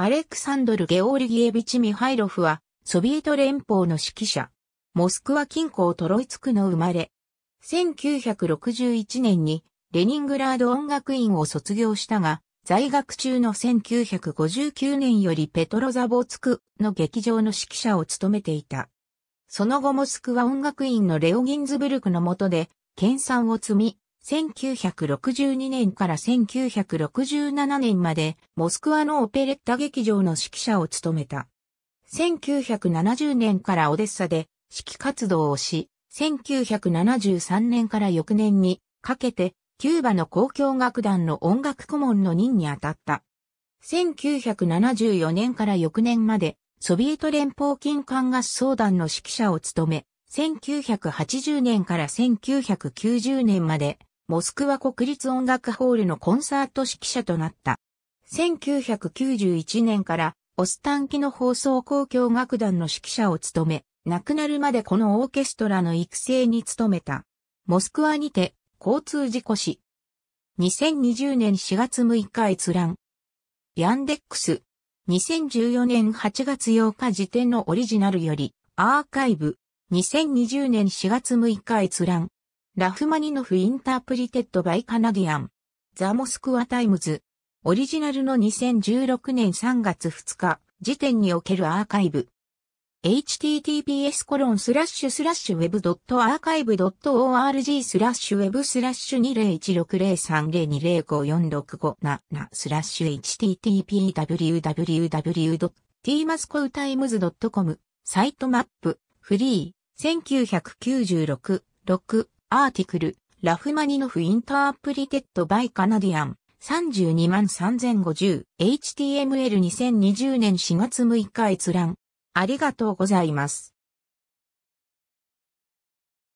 アレクサンドル・ゲオルギエビチ・ミハイロフは、ソビエト連邦の指揮者、モスクワ近郊トロイツクの生まれ。1961年に、レニングラード音楽院を卒業したが、在学中の1959年よりペトロザボーツクの劇場の指揮者を務めていた。その後モスクワ音楽院のレオギンズブルクの下で、研鑽を積み、1962年から1967年までモスクワのオペレッタ劇場の指揮者を務めた。1970年からオデッサで指揮活動をし、1973年から翌年にかけてキューバの公共楽団の音楽顧問の任に当たった。1974年から翌年までソビエト連邦金管合奏団の指揮者を務め、1980年から1990年までモスクワ国立音楽ホールのコンサート指揮者となった。1991年からオスタンキの放送交響楽団の指揮者を務め、亡くなるまでこのオーケストラの育成に努めた。モスクワにて交通事故死。2020年4月6日閲覧。ヤンデックス。2014年8月8日時点のオリジナルよりアーカイブ。2020年4月6日閲覧。ラフマニノフ・インタープリテッド・バイ・カナディアン。ザ・モスクワ・タイムズ。オリジナルの2016年3月2日時点におけるアーカイブ。https コロンスラッシュスラッシュウェブドットアーカイブドット org スラッシュウェブスラッシュ20160302054657スラッシュ httpwww.tmascowtimes.com サイトマップフリー1996 6アーティクル、ラフマニノフインタープリテッドバイカナディアン、32万 3050HTML 2020年4月6日閲覧。ありがとうございます。